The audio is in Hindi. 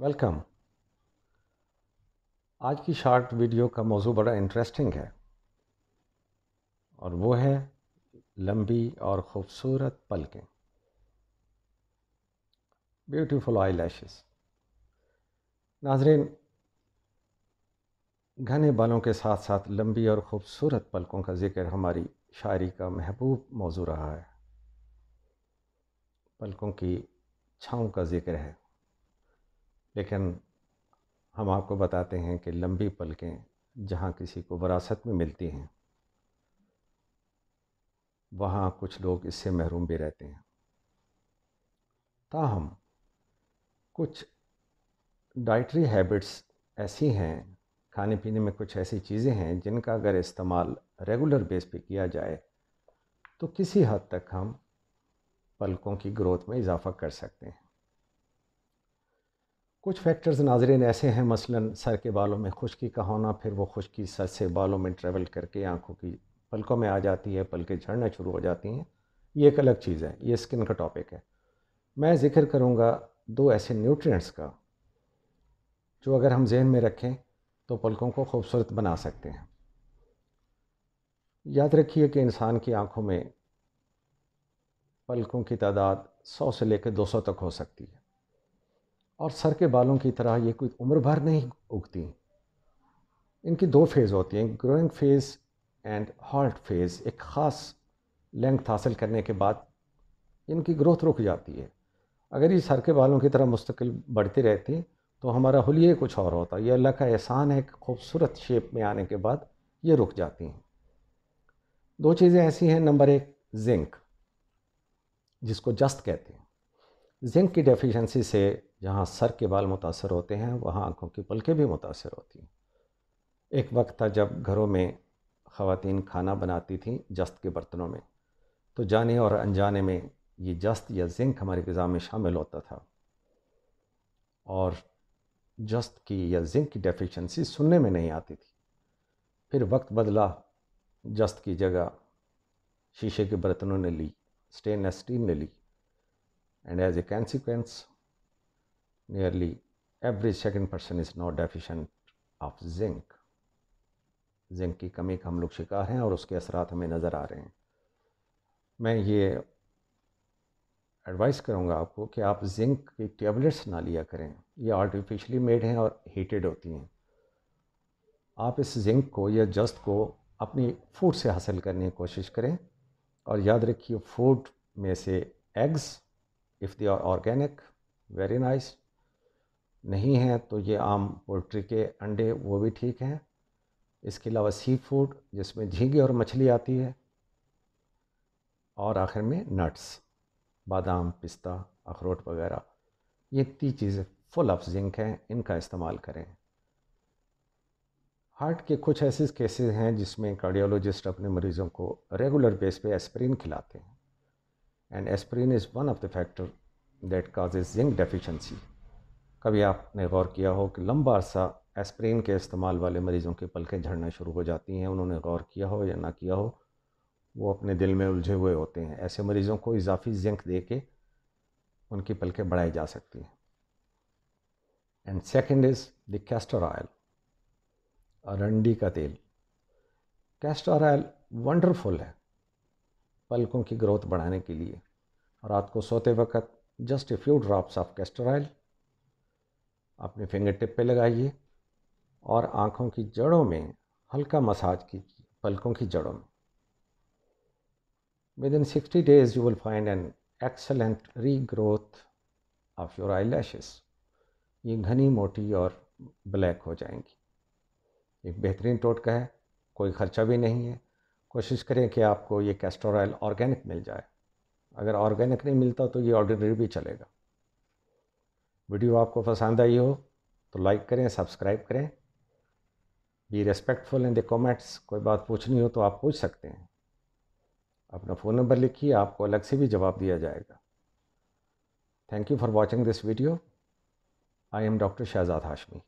वेलकम आज की शार्ट वीडियो का मौजू बड़ा इंटरेस्टिंग है और वो है लंबी और ख़ूबसूरत पलकें ब्यूटीफुल आई लैशेस नाजरीन घने बालों के साथ साथ लंबी और ख़ूबसूरत पलकों का ज़िक्र हमारी शायरी का महबूब मौजू रहा है पलकों की छाँव का ज़िक्र है लेकिन हम आपको बताते हैं कि लंबी पलकें जहाँ किसी को वरासत में मिलती हैं वहाँ कुछ लोग इससे महरूम भी रहते हैं ताहम कुछ डाइटरी हैबिट्स ऐसी हैं खाने पीने में कुछ ऐसी चीज़ें हैं जिनका अगर इस्तेमाल रेगुलर बेस पे किया जाए तो किसी हद तक हम पलकों की ग्रोथ में इजाफ़ा कर सकते हैं कुछ फैक्टर्स नाजरन ऐसे हैं मसलन सर के बालों में खुश्की का होना फिर वो खुश्की सर से बालों में ट्रेवल करके आँखों की पलकों में आ जाती है पलकें झड़ना शुरू हो जाती हैं ये एक अलग चीज़ है ये स्किन का टॉपिक है मैं ज़िक्र करूँगा दो ऐसे न्यूट्रिएंट्स का जो अगर हम जहन में रखें तो पलकों को खूबसूरत बना सकते हैं याद रखिए कि इंसान की आँखों में पलकों की तादाद 100 से लेकर 200 तक हो सकती है और सर के बालों की तरह ये कोई उम्र भर नहीं उगती इनकी दो फेज़ होती हैं growing phase and halt phase एक ख़ास लेंथ हासिल करने के बाद इनकी ग्रोथ रुक जाती है अगर ये सर के बालों की तरह मुस्तकिल बढ़ती रहती तो हमारा हुलिया कुछ और होता ये अल्लाह का एहसान है कि खूबसूरत शेप में आने के बाद ये रुक जाती हैं दो चीज़ें ऐसी हैं नंबर एक जिंक जिसको जस्त कहते हैं जिंक की डेफिशिएंसी से जहाँ सर के बाल मुतासर होते हैं वहाँ आँखों की पलकें भी मुतासर होती हैं एक वक्त था जब घरों में ख़वातीन खाना बनाती थी जस्त के बर्तनों में तो जाने और अनजाने में ये जस्त या जिंक हमारी गज़ा में शामिल होता था और जस्त की या जिंक की डेफिशिएंसी सुनने में नहीं आती थी फिर वक्त बदला जस्त की जगह शीशे के बर्तनों ने ली स्टेनलेस स्टील ने ली and as a consequence nearly every second person is not deficient of zinc zinc की कमी का हम लोग शिकार हैं और उसके asraat हमें नज़र आ रहे हैं मैं ये एडवाइस करूँगा आपको कि आप जिंक की टेबलेट्स ना लिया करें ये आर्टिफिशली मेड हैं और हीटेड होती हैं आप इस जिंक को या जस्ट को अपनी फूड से हासिल करने की कोशिश करें और याद रखिए फूड में से eggs if they are organic very nice नहीं है तो ये आम पोल्ट्री के अंडे वो भी ठीक हैं इसके अलावा सी फूड जिसमें झींगे और मछली आती है और आखिर में नट्स बादाम पिस्ता अखरोट वगैरह ये तीन चीज़ें फुल ऑफ जिंक हैं इनका इस्तेमाल करें हार्ट के कुछ ऐसे केसेस हैं जिसमें कार्डियोलॉजिस्ट अपने मरीज़ों को रेगुलर बेस पे एस्पिरिन खिलाते हैं and aspirin is one of the factor that causes zinc deficiency कभी आपने गौर किया हो कि लंबा अरसा एस्प्रीन के इस्तेमाल वाले मरीज़ों की पलकें झड़ना शुरू हो जाती हैं उन्होंने गौर किया हो या ना किया हो वो अपने दिल में उलझे हुए होते हैं ऐसे मरीज़ों को इजाफी जिंक दे के उनकी पलकें बढ़ाई जा सकती हैं and second is the castor oil अरंडी का तेल कैस्टर ऑयल वंडरफुल है पलकों की ग्रोथ बढ़ाने के लिए रात को सोते वक्त just a few drops of castor oil अपने फिंगर टिप पे लगाइए और आँखों की जड़ों में हल्का मसाज कीजिए पलकों की जड़ों में within sixty days you will find an excellent growth of your eyelashes ये घनी मोटी और ब्लैक हो जाएंगी एक बेहतरीन टोटका है कोई ख़र्चा भी नहीं है कोशिश करें कि आपको ये कैस्टर ऑयल ऑर्गेनिक मिल जाए अगर ऑर्गेनिक नहीं मिलता तो ये ऑर्डिनरी भी चलेगा वीडियो आपको पसंद आई हो तो लाइक करें सब्सक्राइब करें be respectful in the comments कोई बात पूछनी हो तो आप पूछ सकते हैं अपना फ़ोन नंबर लिखिए आपको अलग से भी जवाब दिया जाएगा thank you for watching this video I am doctor Shahzad Hashmi